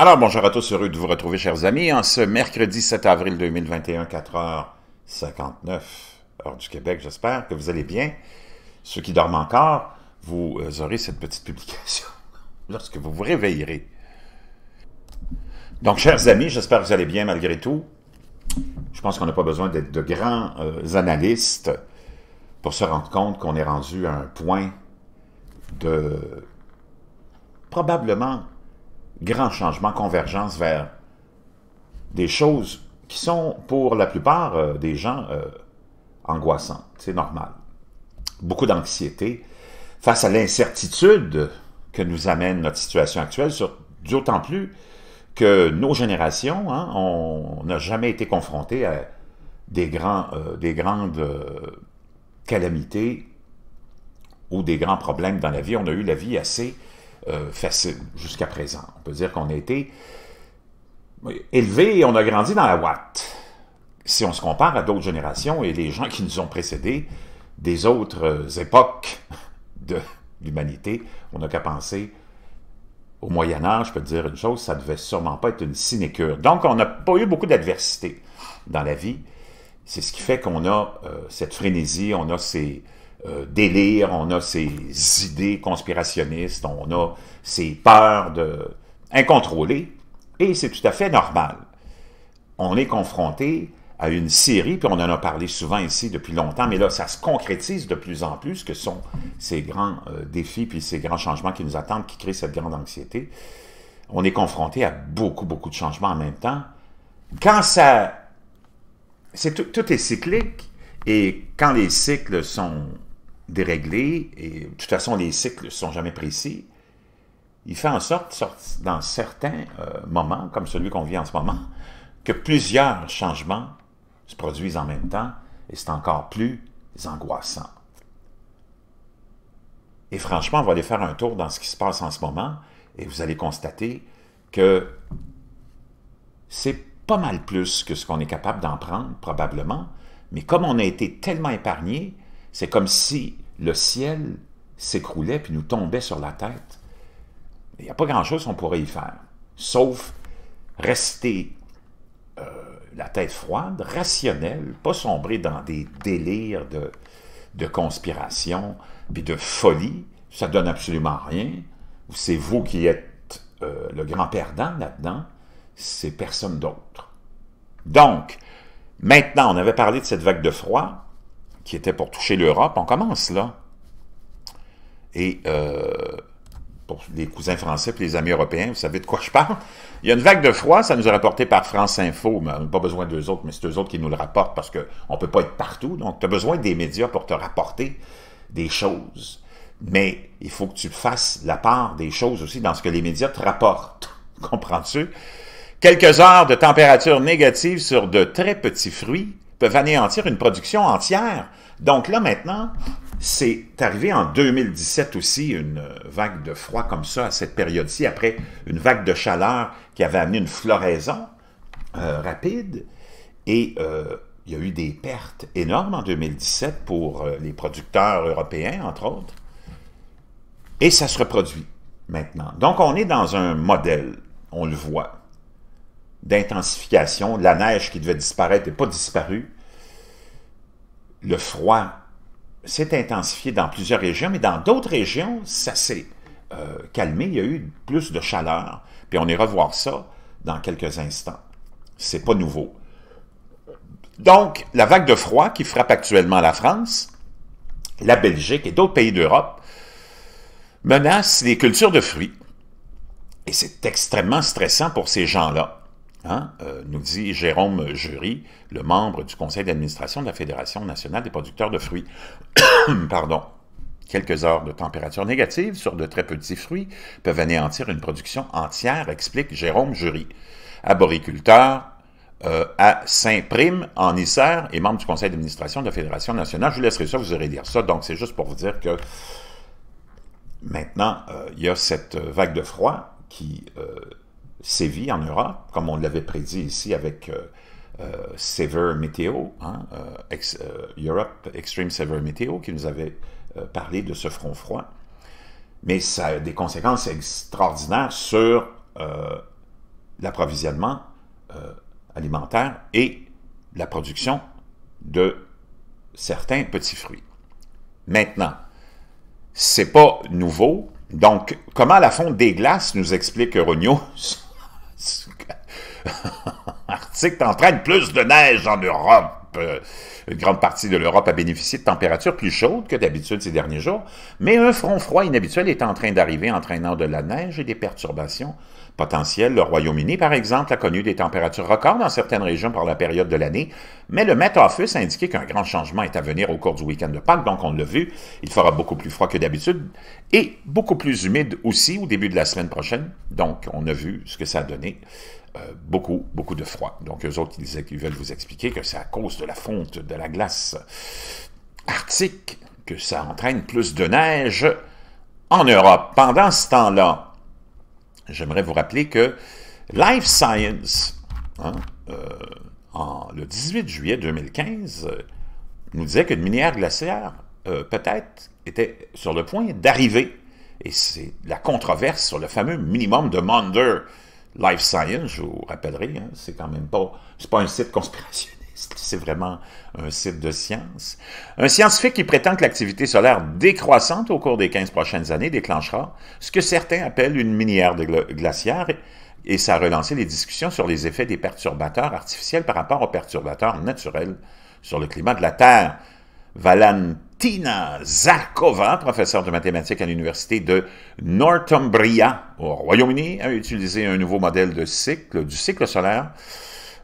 Alors, bonjour à tous, heureux de vous retrouver, chers amis, en ce mercredi 7 avril 2021, 4h59, heure du Québec. J'espère que vous allez bien. Ceux qui dorment encore, vous aurez cette petite publication lorsque vous vous réveillerez. Donc, chers amis, j'espère que vous allez bien malgré tout. Je pense qu'on n'a pas besoin d'être de grands euh, analystes pour se rendre compte qu'on est rendu à un point de probablement grand changement, convergence vers des choses qui sont pour la plupart euh, des gens euh, angoissantes. C'est normal. Beaucoup d'anxiété face à l'incertitude que nous amène notre situation actuelle, d'autant plus que nos générations, hein, on n'a jamais été confrontés à des, grands, euh, des grandes calamités ou des grands problèmes dans la vie. On a eu la vie assez euh, facile jusqu'à présent. On peut dire qu'on a été élevé et on a grandi dans la Watt. Si on se compare à d'autres générations et les gens qui nous ont précédés des autres euh, époques de l'humanité, on n'a qu'à penser au Moyen Âge, je peux dire une chose, ça ne devait sûrement pas être une sinécure. Donc, on n'a pas eu beaucoup d'adversité dans la vie. C'est ce qui fait qu'on a euh, cette frénésie, on a ces, euh, délire, on a ces idées conspirationnistes, on a ces peurs de... incontrôlées, et c'est tout à fait normal. On est confronté à une série, puis on en a parlé souvent ici depuis longtemps, mais là, ça se concrétise de plus en plus, que sont ces grands euh, défis, puis ces grands changements qui nous attendent, qui créent cette grande anxiété. On est confronté à beaucoup, beaucoup de changements en même temps. Quand ça... c'est tout, tout est cyclique, et quand les cycles sont déréglé, et de toute façon, les cycles ne sont jamais précis, il fait en sorte, dans certains euh, moments, comme celui qu'on vit en ce moment, que plusieurs changements se produisent en même temps, et c'est encore plus angoissant. Et franchement, on va aller faire un tour dans ce qui se passe en ce moment, et vous allez constater que c'est pas mal plus que ce qu'on est capable d'en prendre, probablement, mais comme on a été tellement épargné, c'est comme si le ciel s'écroulait puis nous tombait sur la tête. Il n'y a pas grand-chose qu'on pourrait y faire, sauf rester euh, la tête froide, rationnelle, pas sombrer dans des délires de, de conspiration puis de folie. Ça donne absolument rien. C'est vous qui êtes euh, le grand perdant là-dedans, c'est personne d'autre. Donc, maintenant, on avait parlé de cette vague de froid, qui était pour toucher l'Europe, on commence là. Et euh, pour les cousins français et les amis européens, vous savez de quoi je parle. Il y a une vague de froid, ça nous a rapporté par France Info, mais on n'a pas besoin d'eux autres, mais c'est eux autres qui nous le rapportent parce qu'on ne peut pas être partout. Donc, tu as besoin des médias pour te rapporter des choses. Mais il faut que tu fasses la part des choses aussi dans ce que les médias te rapportent. Comprends-tu? Quelques heures de température négative sur de très petits fruits peuvent anéantir une production entière. Donc là, maintenant, c'est arrivé en 2017 aussi, une vague de froid comme ça, à cette période-ci, après une vague de chaleur qui avait amené une floraison euh, rapide. Et euh, il y a eu des pertes énormes en 2017 pour euh, les producteurs européens, entre autres. Et ça se reproduit maintenant. Donc, on est dans un modèle, on le voit d'intensification, la neige qui devait disparaître n'est pas disparue. Le froid s'est intensifié dans plusieurs régions, mais dans d'autres régions, ça s'est euh, calmé. Il y a eu plus de chaleur. Puis on ira voir ça dans quelques instants. C'est pas nouveau. Donc, la vague de froid qui frappe actuellement la France, la Belgique et d'autres pays d'Europe menace les cultures de fruits. Et c'est extrêmement stressant pour ces gens-là. Hein, euh, nous dit Jérôme Jury, le membre du conseil d'administration de la Fédération nationale des producteurs de fruits. Pardon. Quelques heures de température négative sur de très petits fruits peuvent anéantir une production entière, explique Jérôme Jury. Aboriculteur, euh, à Saint-Prime, en Isère, et membre du conseil d'administration de la Fédération nationale. Je vous laisserai ça, vous aurez dire ça. Donc, c'est juste pour vous dire que maintenant, euh, il y a cette vague de froid qui sévit en Europe, comme on l'avait prédit ici avec euh, euh Severe Météo, hein, euh, euh, Europe Extreme Severe Météo, qui nous avait parlé de ce front froid. Mais ça a des conséquences extraordinaires sur l'approvisionnement alimentaire et la production de certains petits fruits. Maintenant, c'est pas nouveau. Donc, comment la fonte des glaces, nous explique Euronews Arctique entraîne plus de neige en Europe. Euh, une grande partie de l'Europe a bénéficié de températures plus chaudes que d'habitude ces derniers jours, mais un front froid inhabituel est en train d'arriver entraînant de la neige et des perturbations potentiel, le Royaume-Uni, par exemple, a connu des températures records dans certaines régions par la période de l'année, mais le Met Office a indiqué qu'un grand changement est à venir au cours du week-end de Pâques, donc on l'a vu, il fera beaucoup plus froid que d'habitude et beaucoup plus humide aussi au début de la semaine prochaine, donc on a vu ce que ça a donné. Euh, beaucoup, beaucoup de froid. Donc, eux autres, ils, ils veulent vous expliquer que c'est à cause de la fonte de la glace arctique que ça entraîne plus de neige en Europe. Pendant ce temps-là, j'aimerais vous rappeler que Life Science, hein, euh, en, le 18 juillet 2015, euh, nous disait qu'une minière glaciaire, euh, peut-être, était sur le point d'arriver. Et c'est la controverse sur le fameux minimum de Maunder. Life Science, je vous rappellerai, hein, c'est quand même pas, pas un site conspirationniste c'est vraiment un site de science. Un scientifique qui prétend que l'activité solaire décroissante au cours des 15 prochaines années déclenchera ce que certains appellent une minière de glaciaire et ça a relancé les discussions sur les effets des perturbateurs artificiels par rapport aux perturbateurs naturels sur le climat de la Terre. Valentina Zarkova, professeure de mathématiques à l'université de Northumbria au Royaume-Uni, a utilisé un nouveau modèle de cycle, du cycle solaire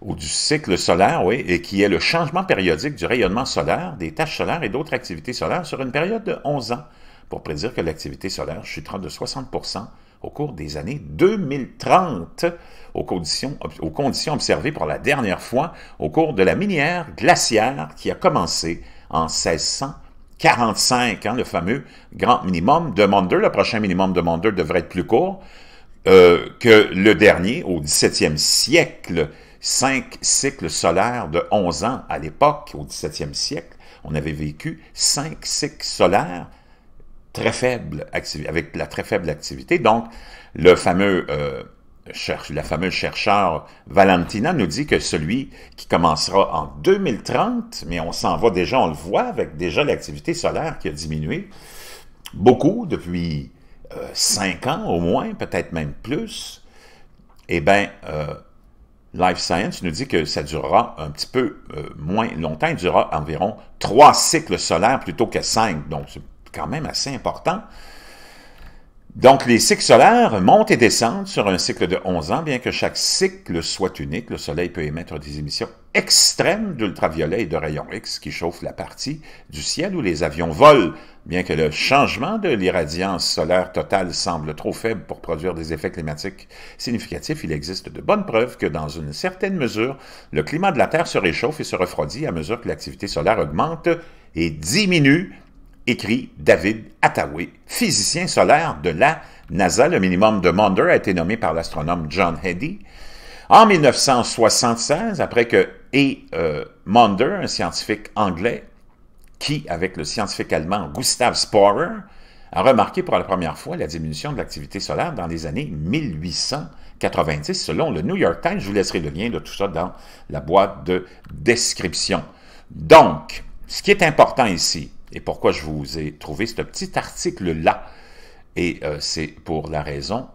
ou du cycle solaire, oui, et qui est le changement périodique du rayonnement solaire, des tâches solaires et d'autres activités solaires sur une période de 11 ans, pour prédire que l'activité solaire chutera de 60 au cours des années 2030, aux conditions, aux conditions observées pour la dernière fois au cours de la minière glaciaire qui a commencé en 1645, hein, le fameux grand minimum de Maunder. Le prochain minimum de Maunder devrait être plus court euh, que le dernier au 17e siècle cinq cycles solaires de 11 ans à l'époque, au 17e siècle. On avait vécu cinq cycles solaires très faibles, avec la très faible activité. Donc, le fameux... Euh, la fameuse chercheur Valentina nous dit que celui qui commencera en 2030, mais on s'en va déjà, on le voit avec déjà l'activité solaire qui a diminué beaucoup depuis euh, cinq ans au moins, peut-être même plus, eh bien, euh, Life Science nous dit que ça durera un petit peu euh, moins longtemps. Il durera environ trois cycles solaires plutôt que cinq. Donc, c'est quand même assez important. Donc, les cycles solaires montent et descendent sur un cycle de 11 ans, bien que chaque cycle soit unique. Le Soleil peut émettre des émissions extrême d'ultraviolet et de rayons X qui chauffent la partie du ciel où les avions volent, bien que le changement de l'irradiance solaire totale semble trop faible pour produire des effets climatiques significatifs, il existe de bonnes preuves que dans une certaine mesure, le climat de la Terre se réchauffe et se refroidit à mesure que l'activité solaire augmente et diminue, écrit David Attaway, physicien solaire de la NASA. Le minimum de Maunder a été nommé par l'astronome John Hedy. En 1976, après que E. Euh, un scientifique anglais, qui, avec le scientifique allemand Gustav Sporer, a remarqué pour la première fois la diminution de l'activité solaire dans les années 1890, selon le New York Times. Je vous laisserai le lien de tout ça dans la boîte de description. Donc, ce qui est important ici, et pourquoi je vous ai trouvé ce petit article-là, et euh, c'est pour la raison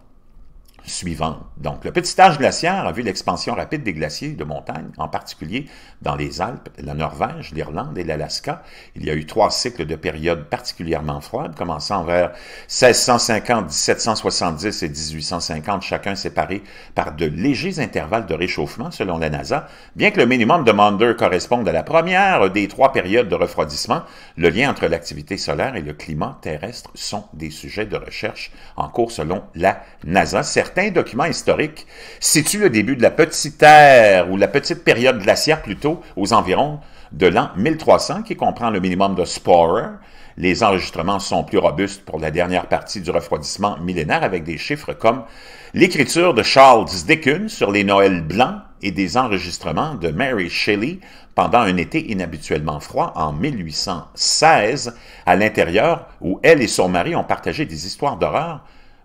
suivante. Donc, le petit âge glaciaire a vu l'expansion rapide des glaciers de montagne, en particulier dans les Alpes, la Norvège, l'Irlande et l'Alaska. Il y a eu trois cycles de périodes particulièrement froides, commençant vers 1650, 1770 et 1850, chacun séparé par de légers intervalles de réchauffement, selon la NASA. Bien que le minimum de Maunder corresponde à la première des trois périodes de refroidissement, le lien entre l'activité solaire et le climat terrestre sont des sujets de recherche en cours selon la NASA. Certains certains documents historiques situent le début de la petite ère ou la petite période glaciaire plutôt aux environs de l'an 1300 qui comprend le minimum de Sporer. Les enregistrements sont plus robustes pour la dernière partie du refroidissement millénaire avec des chiffres comme l'écriture de Charles Dickens sur les Noëls blancs et des enregistrements de Mary Shelley pendant un été inhabituellement froid en 1816 à l'intérieur où elle et son mari ont partagé des histoires d'horreur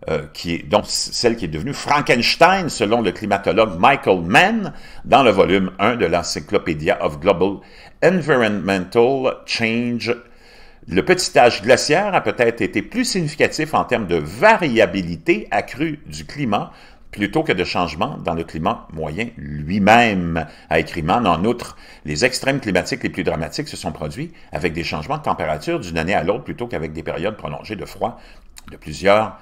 euh, qui est donc celle qui est devenue Frankenstein, selon le climatologue Michael Mann, dans le volume 1 de l'Encyclopédia of Global Environmental Change. Le petit âge glaciaire a peut-être été plus significatif en termes de variabilité accrue du climat plutôt que de changement dans le climat moyen lui-même. A écrit Mann, en outre, les extrêmes climatiques les plus dramatiques se sont produits avec des changements de température d'une année à l'autre plutôt qu'avec des périodes prolongées de froid de plusieurs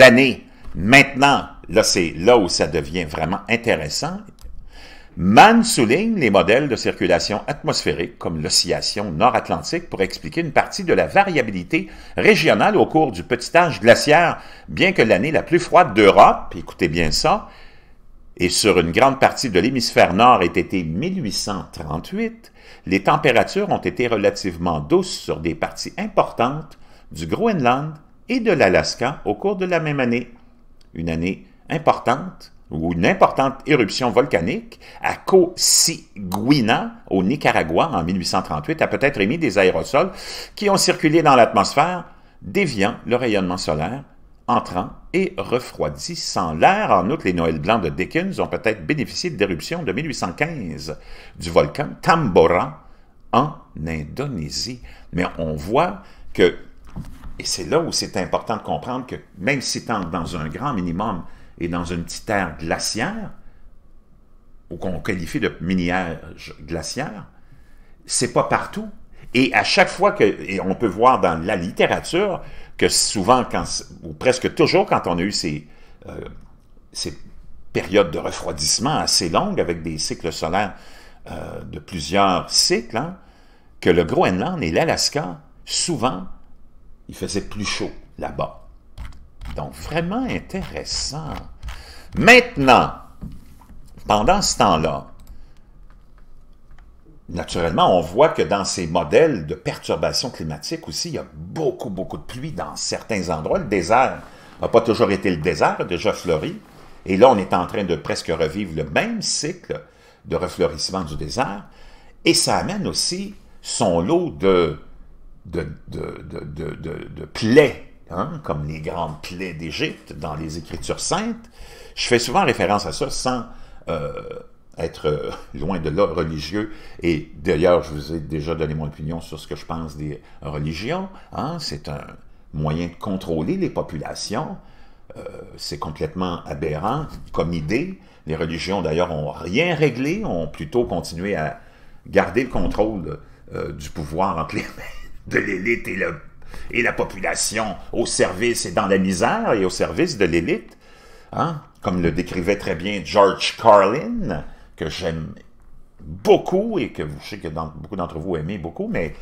années. Maintenant, là, c'est là où ça devient vraiment intéressant. Mann souligne les modèles de circulation atmosphérique comme l'oscillation nord-atlantique pour expliquer une partie de la variabilité régionale au cours du petit âge glaciaire, bien que l'année la plus froide d'Europe, écoutez bien ça, et sur une grande partie de l'hémisphère nord ait été 1838, les températures ont été relativement douces sur des parties importantes du Groenland et de l'Alaska au cours de la même année. Une année importante ou une importante éruption volcanique à Cosigüina, au Nicaragua, en 1838, a peut-être émis des aérosols qui ont circulé dans l'atmosphère, déviant le rayonnement solaire, entrant et refroidissant l'air. En outre, les Noëls blancs de Dickens ont peut-être bénéficié de l'éruption de 1815 du volcan Tambora en Indonésie. Mais on voit que et c'est là où c'est important de comprendre que même si tu dans un grand minimum et dans une petite aire glaciaire, ou qu'on qualifie de mini glaciaire, c'est pas partout. Et à chaque fois que, et on peut voir dans la littérature que souvent, quand, ou presque toujours quand on a eu ces, euh, ces périodes de refroidissement assez longues avec des cycles solaires euh, de plusieurs cycles, hein, que le Groenland et l'Alaska, souvent, il faisait plus chaud là-bas. Donc, vraiment intéressant. Maintenant, pendant ce temps-là, naturellement, on voit que dans ces modèles de perturbation climatique aussi, il y a beaucoup, beaucoup de pluie dans certains endroits. Le désert n'a pas toujours été le désert, a déjà fleuri. Et là, on est en train de presque revivre le même cycle de refleurissement du désert. Et ça amène aussi son lot de de, de, plaies, hein, comme les grandes plaies d'Égypte dans les Écritures saintes. Je fais souvent référence à ça sans euh, être euh, loin de là religieux. Et d'ailleurs, je vous ai déjà donné mon opinion sur ce que je pense des religions. Hein. C'est un moyen de contrôler les populations. Euh, c'est complètement aberrant comme idée. Les religions, d'ailleurs, n'ont rien réglé, ont plutôt continué à garder le contrôle du pouvoir entre les mains de l'élite et, la population au service et dans la misère et au service de l'élite. Hein? Comme le décrivait très bien George Carlin, que j'aime beaucoup et que je sais que beaucoup d'entre vous aimez beaucoup, mais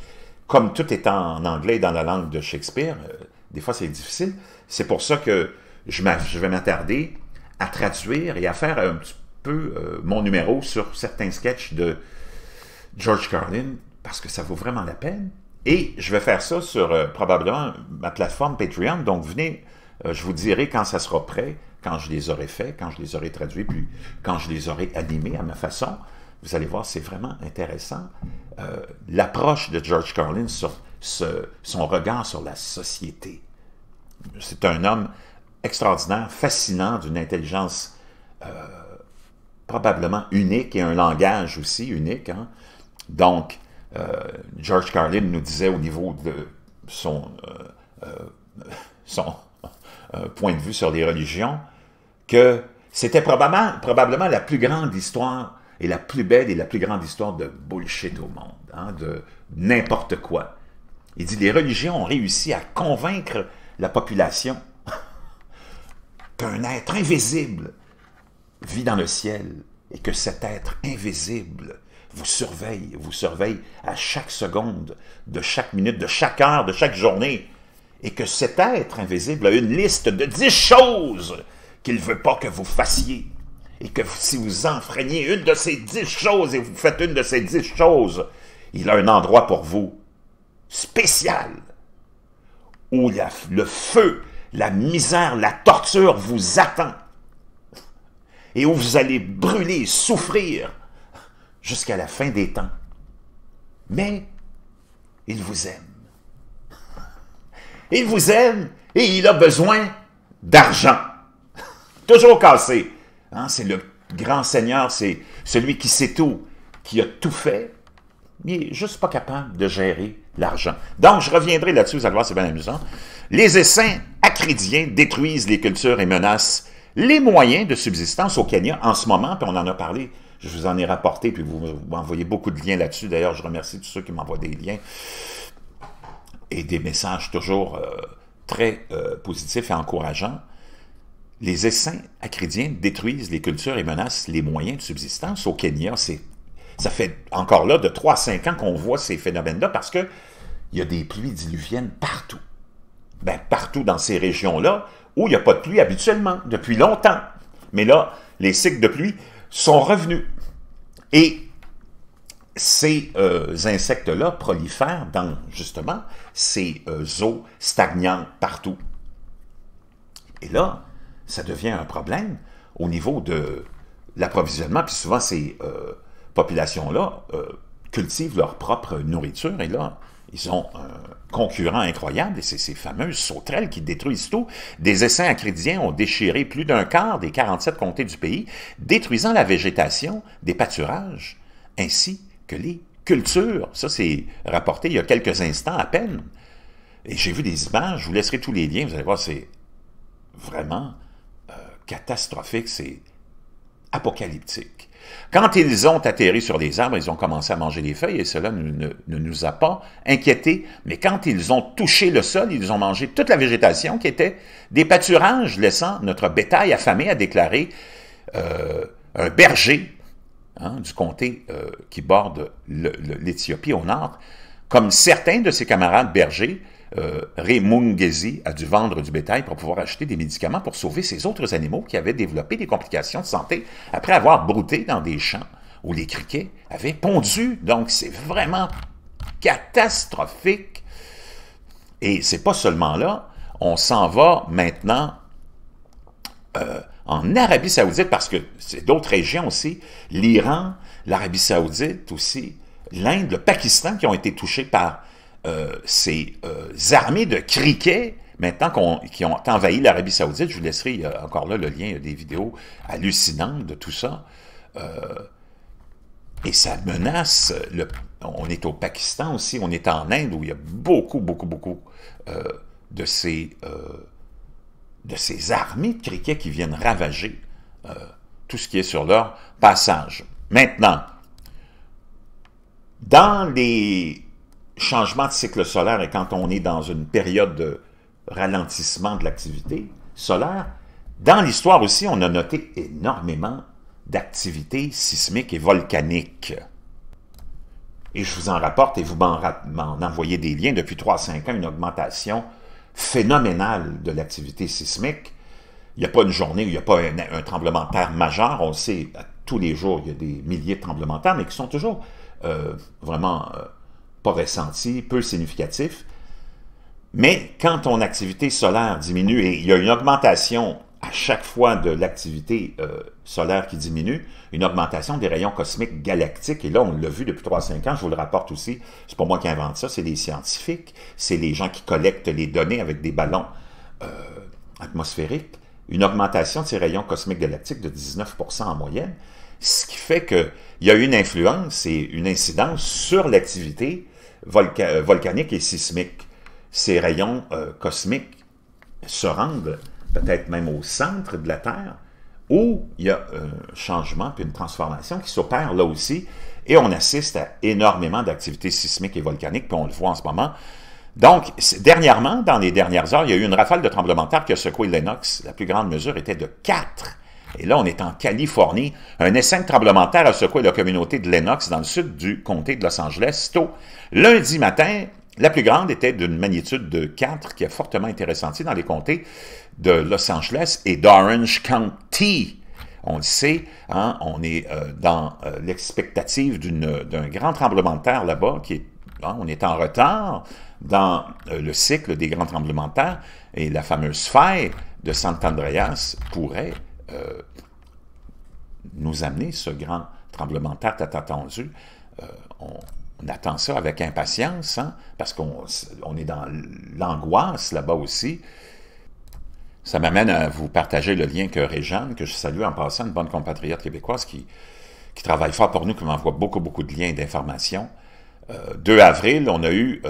comme tout est en anglais dans la langue de Shakespeare, euh, des fois c'est difficile. C'est pour ça que je, vais m'attarder à traduire et à faire un petit peu euh, mon numéro sur certains sketchs de George Carlin, parce que ça vaut vraiment la peine. Et je vais faire ça sur euh, probablement ma plateforme Patreon. Donc, venez, euh, je vous dirai quand ça sera prêt, quand je les aurai faits, quand je les aurai traduits, puis quand je les aurai animés à ma façon. Vous allez voir, c'est vraiment intéressant. Euh, l'approche de George Carlin sur son regard sur la société. C'est un homme extraordinaire, fascinant, d'une intelligence probablement unique et un langage aussi unique. Hein. Donc, euh, George Carlin nous disait au niveau de son, euh, euh, point de vue sur les religions que c'était probablement, probablement la plus grande histoire et la plus belle et la plus grande histoire de bullshit au monde, hein, de n'importe quoi. Il dit les religions ont réussi à convaincre la population qu'un être invisible vit dans le ciel et que cet être invisible vous surveille, vous surveille à chaque seconde, de chaque minute, de chaque heure, de chaque journée, et que cet être invisible a une liste de dix choses qu'il ne veut pas que vous fassiez, et que si vous enfreignez une de ces dix choses et vous faites une de ces dix choses, il a un endroit pour vous spécial, où le feu, la misère, la torture vous attend, et où vous allez brûler, souffrir, jusqu'à la fin des temps. Mais il vous aime. Il vous aime et il a besoin d'argent. Toujours cassé. Hein, c'est le grand Seigneur, c'est celui qui sait tout, qui a tout fait, mais il n'est juste pas capable de gérer l'argent. Donc, je reviendrai là-dessus, vous allez voir, c'est bien amusant. Les essaims acridiens détruisent les cultures et menacent les moyens de subsistance au Kenya en ce moment, puis on en a parlé je vous en ai rapporté, puis vous, m'envoyez beaucoup de liens là-dessus. D'ailleurs, je remercie tous ceux qui m'envoient des liens et des messages toujours euh, très euh, positifs et encourageants. Les essaims acridiens détruisent les cultures et menacent les moyens de subsistance. Au Kenya, ça fait encore là de 3 à 5 ans qu'on voit ces phénomènes-là parce que il y a des pluies diluviennes partout. Ben, partout dans ces régions-là où il n'y a pas de pluie habituellement, depuis longtemps. Mais là, les cycles de pluie sont revenus. Et ces euh, insectes-là prolifèrent dans, justement, ces euh, eaux stagnantes partout. Et là, ça devient un problème au niveau de l'approvisionnement, puis souvent ces euh, populations-là cultivent leur propre nourriture, et là, ils ont un concurrent incroyable, et c'est ces fameuses sauterelles qui détruisent tout. Des essais acridiens ont déchiré plus d'un quart des 47 comtés du pays, détruisant la végétation des pâturages, ainsi que les cultures. Ça, c'est rapporté il y a quelques instants à peine. Et j'ai vu des images, je vous laisserai tous les liens, vous allez voir, c'est vraiment euh, catastrophique, c'est apocalyptique. Quand ils ont atterri sur les arbres, ils ont commencé à manger les feuilles et cela ne, nous a pas inquiétés. Mais quand ils ont touché le sol, ils ont mangé toute la végétation qui était des pâturages, laissant notre bétail affamé, a déclaré euh, un berger hein, du comté euh, qui borde l'Éthiopie au nord, comme certains de ses camarades bergers euh, Remungesi a dû vendre du bétail pour pouvoir acheter des médicaments pour sauver ses autres animaux qui avaient développé des complications de santé après avoir brouté dans des champs où les criquets avaient pondu. Donc, c'est vraiment catastrophique. Et c'est pas seulement là. On s'en va maintenant euh, en Arabie Saoudite, parce que c'est d'autres régions aussi, l'Iran, l'Arabie Saoudite aussi, l'Inde, le Pakistan qui ont été touchés par euh, ces euh, armées de criquets maintenant qu'on, qui ont envahi l'Arabie Saoudite. Je vous laisserai encore là le lien, il y a des vidéos hallucinantes de tout ça. Euh, et ça menace, le, on est au Pakistan aussi, on est en Inde où il y a beaucoup, beaucoup, beaucoup de, ces, de ces armées de criquets qui viennent ravager tout ce qui est sur leur passage. Maintenant, dans les changement de cycle solaire et quand on est dans une période de ralentissement de l'activité solaire, dans l'histoire aussi, on a noté énormément d'activités sismiques et volcaniques. Et je vous en rapporte et vous m'en envoyez des liens depuis 3-5 ans, une augmentation phénoménale de l'activité sismique. Il n'y a pas une journée où il n'y a pas un, tremblement de terre majeur. On le sait, tous les jours, il y a des milliers de tremblements de terre, mais qui sont toujours euh, vraiment... Euh, pas ressenti, peu significatif. Mais quand ton activité solaire diminue, et il y a une augmentation à chaque fois de l'activité euh, solaire qui diminue, une augmentation des rayons cosmiques galactiques. Et là, on l'a vu depuis 3-5 ans, je vous le rapporte aussi. C'est pas moi qui invente ça, c'est les scientifiques, c'est les gens qui collectent les données avec des ballons euh, atmosphériques. Une augmentation de ces rayons cosmiques galactiques de 19% en moyenne, ce qui fait qu'il y a une influence et une incidence sur l'activité euh, volcanique et sismique, Ces rayons euh, cosmiques se rendent peut-être même au centre de la Terre, où il y a un changement puis une transformation qui s'opère là aussi, et on assiste à énormément d'activités sismiques et volcaniques, puis on le voit en ce moment. Donc, dernièrement, dans les dernières heures, il y a eu une rafale de tremblement de terre qui a secoué Lennox. La plus grande mesure était de 4 et là, on est en Californie. Un essai de tremblement de terre a secoué la communauté de Lennox dans le sud du comté de Los Angeles tôt lundi matin. La plus grande était d'une magnitude de 4 qui a fortement été ressentie dans les comtés de Los Angeles et d'Orange County. On le sait, hein, on est euh, dans euh, l'expectative d'un grand tremblement de terre là-bas qui hein, on est en retard dans euh, le cycle des grands tremblements de terre et la fameuse faille de Sant'Andreas pourrait euh, nous amener ce grand tremblement de terre attendu. Euh, on, attend ça avec impatience, hein, parce qu'on on est dans l'angoisse là-bas aussi. Ça m'amène à vous partager le lien que Réjeanne, que je salue en passant, une bonne compatriote québécoise qui, qui travaille fort pour nous, qui m'envoie beaucoup, beaucoup de liens et d'informations. 2 euh, avril, on a eu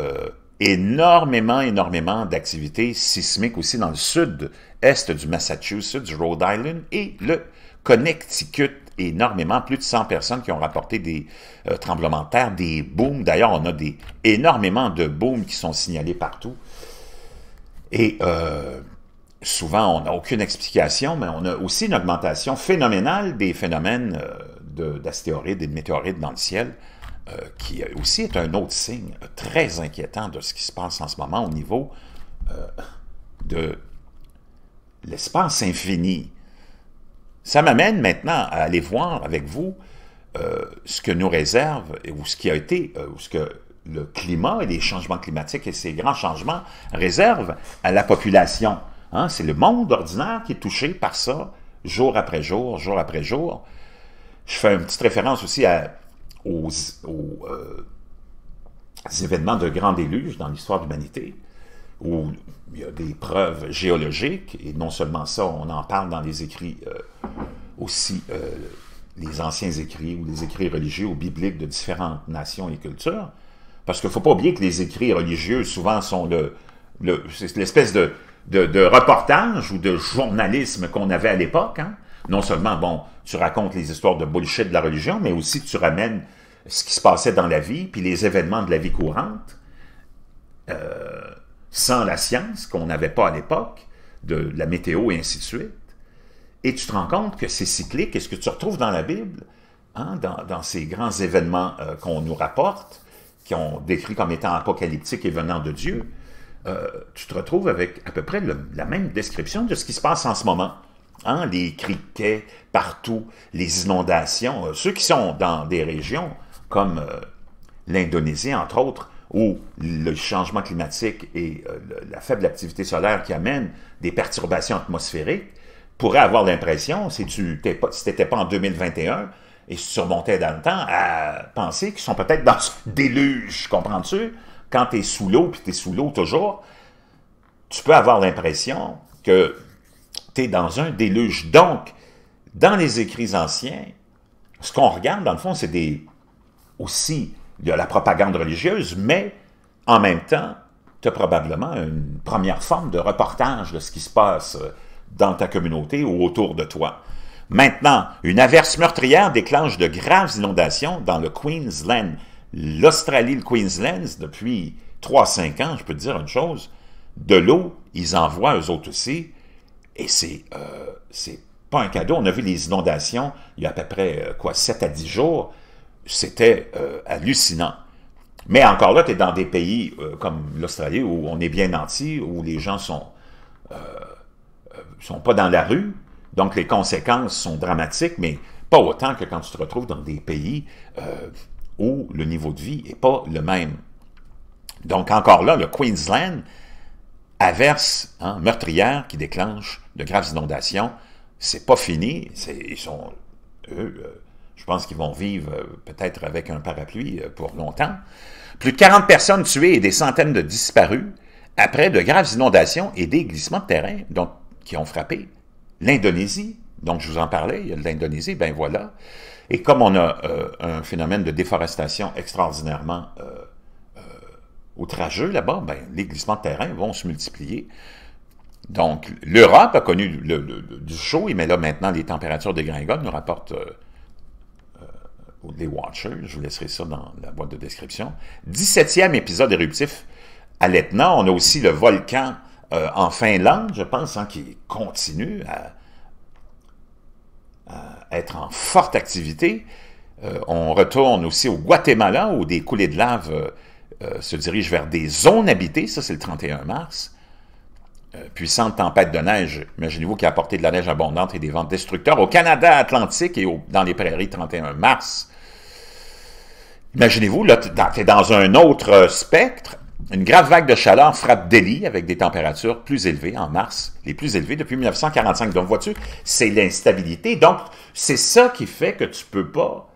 énormément, énormément d'activités sismiques aussi dans le sud-est du Massachusetts, du Rhode Island et le Connecticut énormément, plus de 100 personnes qui ont rapporté des euh, tremblements de terre, des booms. D'ailleurs, on a des, énormément de booms qui sont signalés partout. Et euh, souvent, on n'a aucune explication, mais on a aussi une augmentation phénoménale des phénomènes euh, d'astéroïdes et de météorites dans le ciel. Euh, qui aussi est un autre signe très inquiétant de ce qui se passe en ce moment au niveau euh, de l'espace infini. Ça m'amène maintenant à aller voir avec vous euh, ce que nous réserve ou ce qui a été, ou ce que le climat et les changements climatiques et ces grands changements réservent à la population. Hein. C'est le monde ordinaire qui est touché par ça jour après jour, jour après jour. Je fais une petite référence aussi à aux, euh, événements de grands déluge dans l'histoire de l'humanité, où il y a des preuves géologiques, et non seulement ça, on en parle dans les écrits euh, aussi, euh, les anciens écrits ou les écrits religieux ou bibliques de différentes nations et cultures, parce qu'il ne faut pas oublier que les écrits religieux, souvent, sont le, l'espèce de, de, de, reportage ou de journalisme qu'on avait à l'époque, hein, non seulement, bon, tu racontes les histoires de bullshit de la religion, mais aussi tu ramènes ce qui se passait dans la vie, puis les événements de la vie courante, euh, sans la science qu'on n'avait pas à l'époque, de, la météo et ainsi de suite. Et tu te rends compte que c'est cyclique, et ce que tu retrouves dans la Bible, hein, dans, ces grands événements euh, qu'on nous rapporte, qui ont décrit comme étant apocalyptiques et venant de Dieu, euh, tu te retrouves avec à peu près la même description de ce qui se passe en ce moment. Hein, les criquets partout, les inondations. Euh, ceux qui sont dans des régions comme euh, l'Indonésie, entre autres, où le changement climatique et euh, la faible activité solaire qui amène des perturbations atmosphériques, pourraient avoir l'impression, si tu n'étais pas, pas en 2021 et si tu dans le temps, à penser qu'ils sont peut-être dans ce déluge, comprends-tu? Quand tu es sous l'eau, puis tu es sous l'eau toujours, tu peux avoir l'impression que T'es dans un déluge. Donc, dans les écrits anciens, ce qu'on regarde, dans le fond, c'est des aussi de la propagande religieuse, mais en même temps, tu as probablement une première forme de reportage de ce qui se passe dans ta communauté ou autour de toi. Maintenant, une averse meurtrière déclenche de graves inondations dans le Queensland. L'Australie, le Queensland, depuis 3-5 ans, je peux te dire une chose, de l'eau, ils envoient eux autres aussi, et euh, c'est pas un cadeau. On a vu les inondations il y a à peu près, euh, quoi, 7 à 10 jours. C'était euh, hallucinant. Mais encore là, tu es dans des pays comme l'Australie où on est bien nantis, où les gens sont, sont pas dans la rue. Donc les conséquences sont dramatiques, mais pas autant que quand tu te retrouves dans des pays où le niveau de vie n'est pas le même. Donc encore là, le Queensland, Averse hein, meurtrière qui déclenche de graves inondations. C'est pas fini. Ils sont, eux, euh, je pense qu'ils vont vivre euh, peut-être avec un parapluie euh, pour longtemps. Plus de 40 personnes tuées et des centaines de disparus après de graves inondations et des glissements de terrain qui ont frappé l'Indonésie. Donc, je vous en parlais, il y a l'Indonésie, ben voilà. Et comme on a un phénomène de déforestation extraordinairement outrageux là-bas, ben, les glissements de terrain vont se multiplier. Donc, l'Europe a connu du chaud, mais là, maintenant, les températures dégringolent, nous rapportent euh, euh, les Watchers, je vous laisserai ça dans la boîte de description. 17e épisode éruptif à l'Etna. On a aussi le volcan euh, en Finlande, je pense, hein, qui continue à, être en forte activité. on retourne aussi au Guatemala, où des coulées de lave euh, se dirige vers des zones habitées, ça c'est le 31 mars. Euh, puissante tempête de neige, imaginez-vous qui a apporté de la neige abondante et des vents destructeurs au Canada Atlantique et dans les prairies 31 mars. Imaginez-vous, là, es dans un autre euh, spectre. Une grave vague de chaleur frappe Delhi avec des températures plus élevées en mars, les plus élevées depuis 1945. Donc, vois-tu, c'est l'instabilité. Donc, c'est ça qui fait que tu peux pas,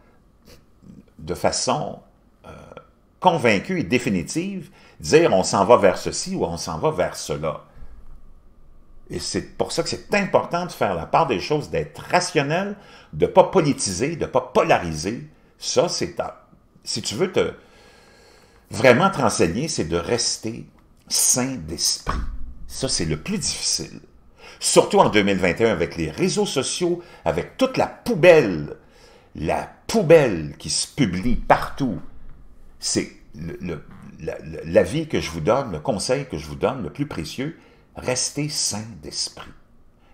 de façon convaincue et définitive, dire on s'en va vers ceci ou on s'en va vers cela. Et c'est pour ça que c'est important de faire la part des choses, d'être rationnel, de ne pas politiser, de ne pas polariser. Ça, c'est... Si tu veux te vraiment te renseigner, c'est de rester sain d'esprit. Ça, c'est le plus difficile. Surtout en 2021, avec les réseaux sociaux, avec toute la poubelle, la poubelle qui se publie partout, c'est l'avis que je vous donne, le conseil que je vous donne, le plus précieux, restez sain d'esprit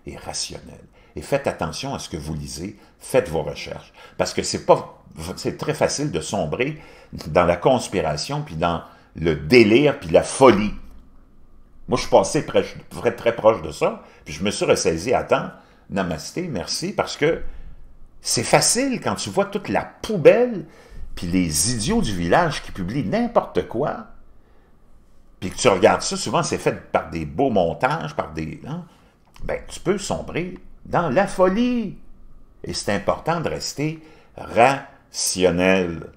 et rationnel. Et faites attention à ce que vous lisez, faites vos recherches, parce que c'est pas, c'est très facile de sombrer dans la conspiration, puis dans le délire, puis la folie. Moi, je suis passé très, très, très proche de ça, puis je me suis ressaisi à temps, namasté, merci, parce que c'est facile quand tu vois toute la poubelle puis les idiots du village qui publient n'importe quoi, puis que tu regardes ça, souvent c'est fait par des beaux montages, par des... Hein, ben, tu peux sombrer dans la folie. Et c'est important de rester rationnel.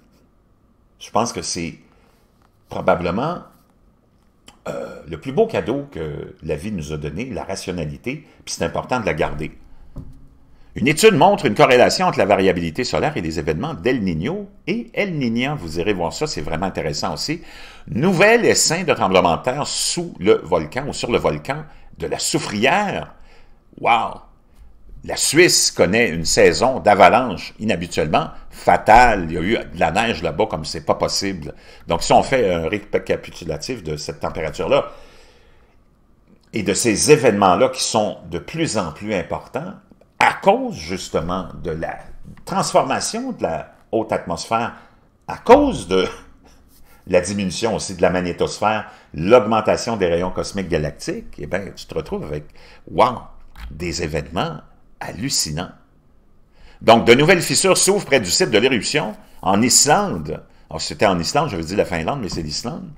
Je pense que c'est probablement euh, le plus beau cadeau que la vie nous a donné, la rationalité, puis c'est important de la garder. Une étude montre une corrélation entre la variabilité solaire et les événements d'El Niño et El Niña. Vous irez voir ça, c'est vraiment intéressant aussi. Nouvel essaim de tremblement de terre sous le volcan ou sur le volcan de la Soufrière. Wow! La Suisse connaît une saison d'avalanche inhabituellement fatale. Il y a eu de la neige là-bas comme c'est pas possible. Donc, si on fait un récapitulatif de cette température-là et de ces événements-là qui sont de plus en plus importants, à cause justement de la transformation de la haute atmosphère, à cause de la diminution aussi de la magnétosphère, l'augmentation des rayons cosmiques galactiques, eh bien, tu te retrouves avec, wow, des événements hallucinants. Donc, de nouvelles fissures s'ouvrent près du site de l'éruption en Islande. C'était en Islande, je veux dis la Finlande, mais c'est l'Islande.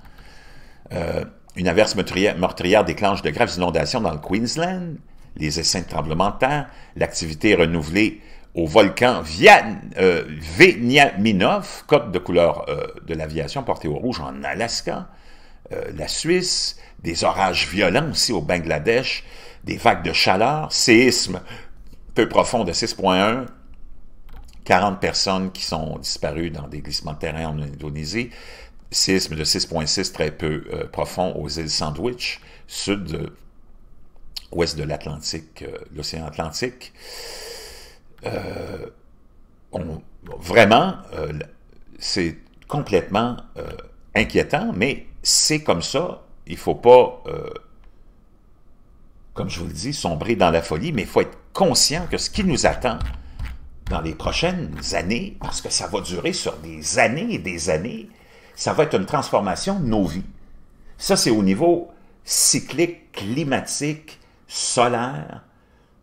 Euh, une averse meurtrière, déclenche de graves inondations dans le Queensland les essais de de terre, l'activité renouvelée au volcan euh, Veniaminov, code de couleur euh, de l'aviation portée au rouge en Alaska, euh, la Suisse, des orages violents aussi au Bangladesh, des vagues de chaleur, séisme peu profond de 6.1, 40 personnes qui sont disparues dans des glissements de terrain en Indonésie, séisme de 6.6 très peu euh, profond aux îles Sandwich, sud de ouest de l'Atlantique, euh, l'océan Atlantique. Euh, vraiment, euh, c'est complètement inquiétant, mais c'est comme ça. Il ne faut pas, comme je vous le dis, sombrer dans la folie, mais il faut être conscient que ce qui nous attend dans les prochaines années, parce que ça va durer sur des années et des années, ça va être une transformation de nos vies. Ça, c'est au niveau cyclique, climatique, solaire.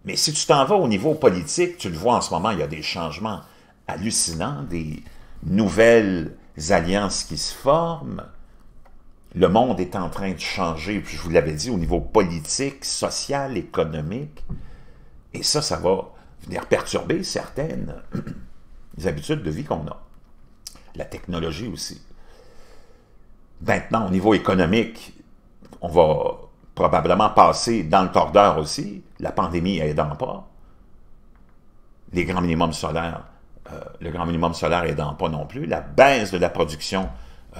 Mais si tu t'en vas au niveau politique, tu le vois en ce moment, il y a des changements hallucinants, des nouvelles alliances qui se forment. Le monde est en train de changer, puis je vous l'avais dit, au niveau politique, social, économique. Et ça, ça va venir perturber certaines habitudes de vie qu'on a. La technologie aussi. Maintenant, au niveau économique, on va probablement passer dans le cordeur aussi. La pandémie n'aidant pas. Les grands minimums solaires, euh, le grand minimum solaire n'aidant pas non plus. La baisse de la production euh,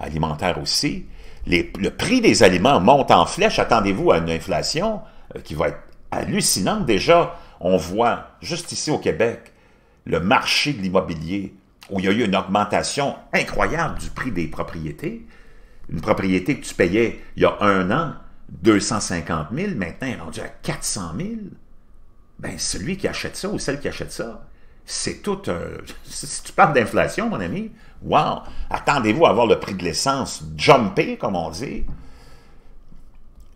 alimentaire aussi. le prix des aliments monte en flèche. Attendez-vous à une inflation euh, qui va être hallucinante. Déjà, on voit juste ici au Québec le marché de l'immobilier où il y a eu une augmentation incroyable du prix des propriétés. Une propriété que tu payais il y a un an 250 000, maintenant est rendu à 400 000, ben celui qui achète ça ou celle qui achète ça, c'est tout un... Euh, si tu parles d'inflation, mon ami, wow! Attendez-vous à voir le prix de l'essence jumper, comme on dit,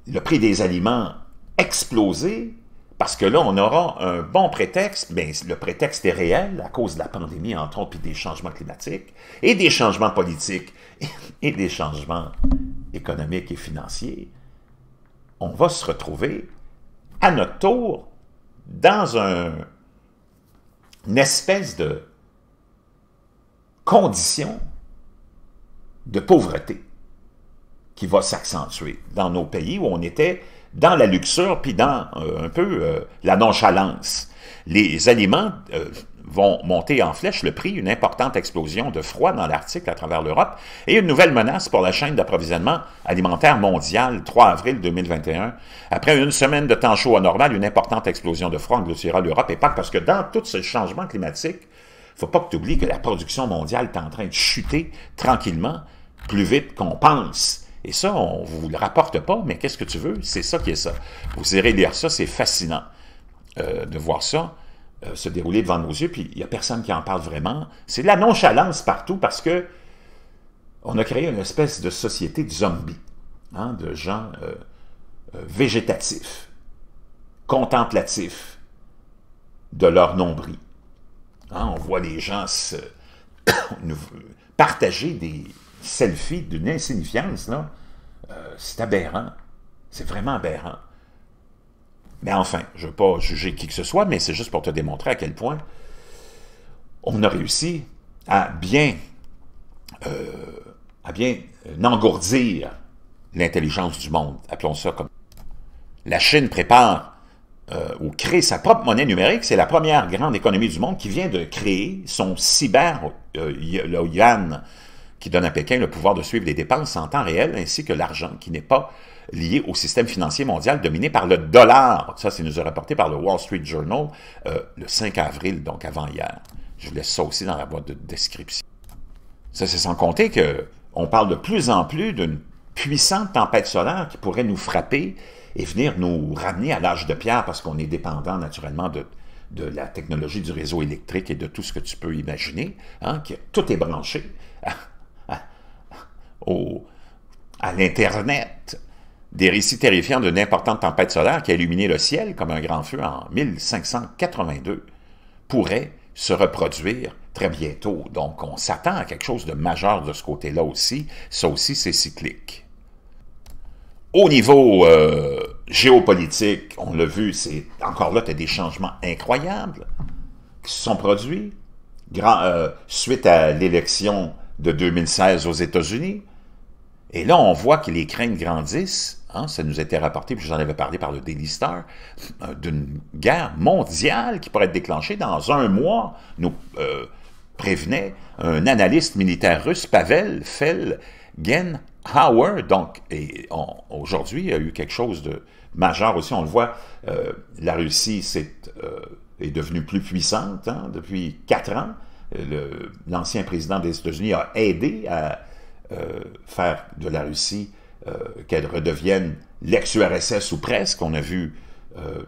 le prix des aliments exploser, parce que là, on aura un bon prétexte, mais ben, le prétexte est réel à cause de la pandémie, entre autres, puis des changements climatiques, et des changements politiques, et des changements économiques et financiers on va se retrouver à notre tour dans un, une espèce de condition de pauvreté qui va s'accentuer dans nos pays où on était dans la luxure puis dans euh, un peu euh, la nonchalance. Les aliments, euh, vont monter en flèche le prix, une importante explosion de froid dans l'Arctique à travers l'Europe et une nouvelle menace pour la chaîne d'approvisionnement alimentaire mondiale 3 avril 2021. Après une semaine de temps chaud anormal, une importante explosion de froid engloutira l'Europe et pas parce que dans tout ce changement climatique, faut pas que tu oublies que la production mondiale est en train de chuter tranquillement plus vite qu'on pense. Et ça, on vous le rapporte pas, mais qu'est-ce que tu veux? C'est ça qui est ça. Vous irez lire ça, c'est fascinant euh, de voir ça. Euh, se dérouler devant nos yeux, puis il n'y a personne qui en parle vraiment. C'est de la nonchalance partout parce que on a créé une espèce de société de zombies, hein, de gens euh, euh, végétatifs, contemplatifs de leur nombril. Hein, on voit les gens partager des selfies d'une insignifiance. C'est aberrant. C'est vraiment aberrant. Mais enfin, je ne veux pas juger qui que ce soit, mais c'est juste pour te démontrer à quel point on a réussi à bien, euh, à euh, engourdir l'intelligence du monde, appelons ça comme La Chine prépare euh, ou crée sa propre monnaie numérique, c'est la première grande économie du monde qui vient de créer son cyber, yuan, qui donne à Pékin le pouvoir de suivre les dépenses en temps réel, ainsi que l'argent qui n'est pas lié au système financier mondial dominé par le dollar. Ça, c'est nous a rapporté par le Wall Street Journal euh, le 5 avril, donc avant hier. Je laisse ça aussi dans la boîte de description. Ça, c'est sans compter qu'on parle de plus en plus d'une puissante tempête solaire qui pourrait nous frapper et venir nous ramener à l'âge de pierre parce qu'on est dépendant naturellement de, de la technologie du réseau électrique et de tout ce que tu peux imaginer, hein, que tout est branché hein, à l'Internet, des récits terrifiants d'une importante tempête solaire qui a illuminé le ciel comme un grand feu en 1582 pourraient se reproduire très bientôt. Donc, on s'attend à quelque chose de majeur de ce côté-là aussi. Ça aussi, c'est cyclique. Au niveau euh, géopolitique, on l'a vu, c'est encore là, tu as des changements incroyables qui se sont produits euh, suite à l'élection de 2016 aux États-Unis. Et là, on voit que les craintes grandissent. Hein. ça nous a été rapporté, puis j'en avais parlé par le Daily Star, euh, d'une guerre mondiale qui pourrait être déclenchée dans un mois, nous euh, prévenait un analyste militaire russe, Pavel Felgenhauer. Donc, aujourd'hui, il y a eu quelque chose de majeur aussi. On le voit, euh, la Russie est, est, devenue plus puissante hein, depuis quatre ans. L'ancien président des États-Unis a aidé à euh, faire de la Russie euh, qu'elle redevienne l'ex-URSS ou presque. On a vu euh,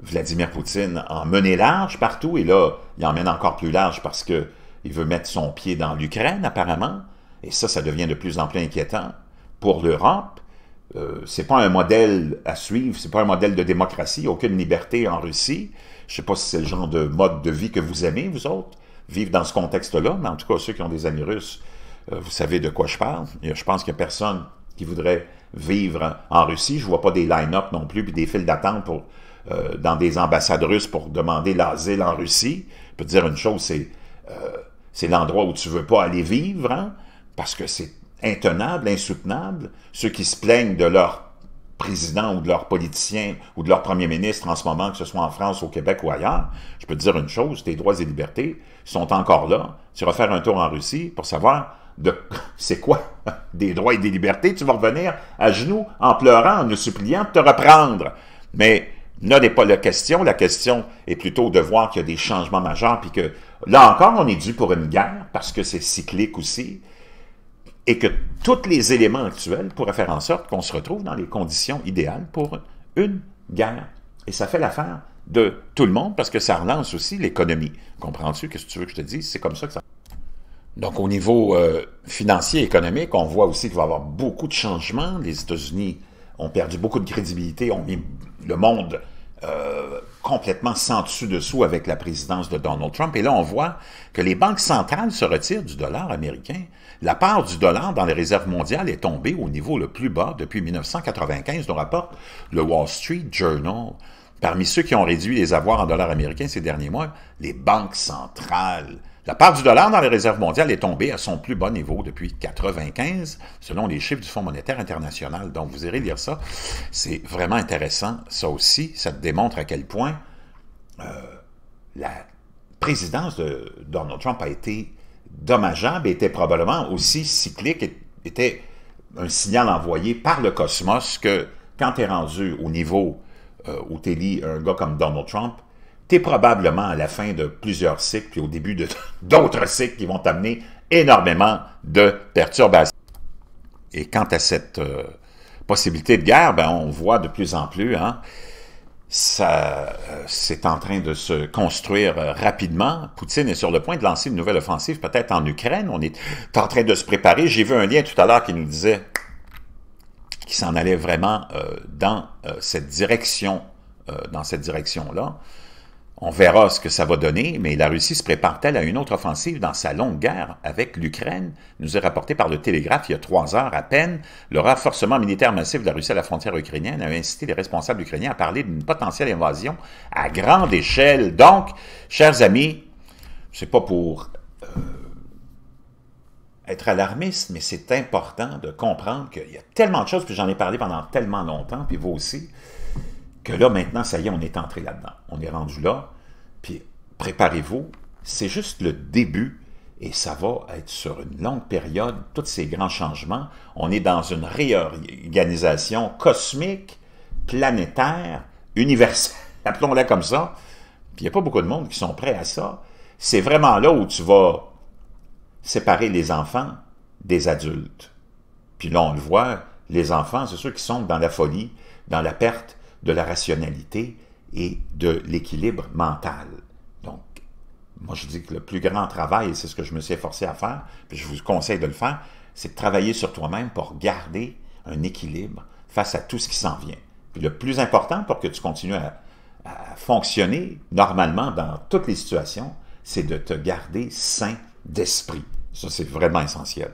Vladimir Poutine en mener large partout, et là, il en mène encore plus large parce qu'il veut mettre son pied dans l'Ukraine, apparemment. Et ça, ça devient de plus en plus inquiétant pour l'Europe. Ce c'est pas un modèle à suivre, c'est pas un modèle de démocratie, aucune liberté en Russie. Je sais pas si c'est le genre de mode de vie que vous aimez, vous autres, vivre dans ce contexte-là, mais en tout cas, ceux qui ont des amis russes, euh, vous savez de quoi je parle. Je pense qu'il n'y a personne qui voudrait vivre en Russie. Je ne vois pas des line-up non plus, puis des files d'attente euh, dans des ambassades russes pour demander l'asile en Russie. Je peux te dire une chose, c'est euh, c'est l'endroit où tu ne veux pas aller vivre, hein, parce que c'est intenable, insoutenable. Ceux qui se plaignent de leur président ou de leur politicien ou de leur premier ministre en ce moment, que ce soit en France, au Québec ou ailleurs, je peux te dire une chose, tes droits et libertés sont encore là. Tu vas faire un tour en Russie pour savoir de c'est quoi des droits et des libertés, tu vas revenir à genoux en pleurant, en nous suppliant de te reprendre. Mais là n'est pas la question. La question est plutôt de voir qu'il y a des changements majeurs, puis que là encore, on est dû pour une guerre, parce que c'est cyclique aussi, et que tous les éléments actuels pourraient faire en sorte qu'on se retrouve dans les conditions idéales pour une guerre. Et ça fait l'affaire de tout le monde, parce que ça relance aussi l'économie. Comprends-tu? que ce que tu veux que je te dise? C'est comme ça que ça... Donc, au niveau euh, financier et économique, on voit aussi qu'il va y avoir beaucoup de changements. Les États-Unis ont perdu beaucoup de crédibilité, ont mis le monde euh, complètement sans dessus-dessous avec la présidence de Donald Trump. Et là, on voit que les banques centrales se retirent du dollar américain. La part du dollar dans les réserves mondiales est tombée au niveau le plus bas depuis 1995, nous rapporte le Wall Street Journal. Parmi ceux qui ont réduit les avoirs en dollars américains ces derniers mois, les banques centrales. La part du dollar dans les réserves mondiales est tombée à son plus bas niveau depuis 1995, selon les chiffres du Fonds monétaire international. Donc, vous irez lire ça. C'est vraiment intéressant. Ça aussi, ça démontre à quel point euh, la présidence de Donald Trump a été dommageable, était probablement aussi cyclique, était un signal envoyé par le cosmos que quand tu es rendu au niveau euh, où tu un gars comme Donald Trump, tu probablement à la fin de plusieurs cycles, puis au début de d'autres cycles qui vont t'amener énormément de perturbations. Et quant à cette euh, possibilité de guerre, ben, on voit de plus en plus, hein, ça euh, c'est en train de se construire euh, rapidement. Poutine est sur le point de lancer une nouvelle offensive, peut-être en Ukraine. On est en train de se préparer. J'ai vu un lien tout à l'heure qui nous disait qu'il s'en allait vraiment dans cette direction, dans cette direction-là. On verra ce que ça va donner, mais la Russie se prépare-t-elle à une autre offensive dans sa longue guerre avec l'Ukraine nous est rapporté par le Télégraphe il y a trois heures à peine. Le renforcement militaire massif de la Russie à la frontière ukrainienne a incité les responsables ukrainiens à parler d'une potentielle invasion à grande échelle. Donc, chers amis, c'est pas pour euh, être alarmiste, mais c'est important de comprendre qu'il y a tellement de choses, puis j'en ai parlé pendant tellement longtemps, puis vous aussi, que là, maintenant, ça y est, on est entré là-dedans. On est rendu là préparez-vous, c'est juste le début et ça va être sur une longue période, tous ces grands changements. On est dans une réorganisation cosmique, planétaire, universelle, appelons-la comme ça. Puis il n'y a pas beaucoup de monde qui sont prêts à ça. C'est vraiment là où tu vas séparer les enfants des adultes. Puis là, on le voit, les enfants, c'est ceux qui sont dans la folie, dans la perte de la rationalité et de l'équilibre mental moi je dis que le plus grand travail, c'est ce que je me suis forcé à faire, puis je vous conseille de le faire, c'est de travailler sur toi-même pour garder un équilibre face à tout ce qui s'en vient. le plus important pour que tu continues à, à fonctionner normalement dans toutes les situations, c'est de te garder sain d'esprit. Ça, c'est vraiment essentiel.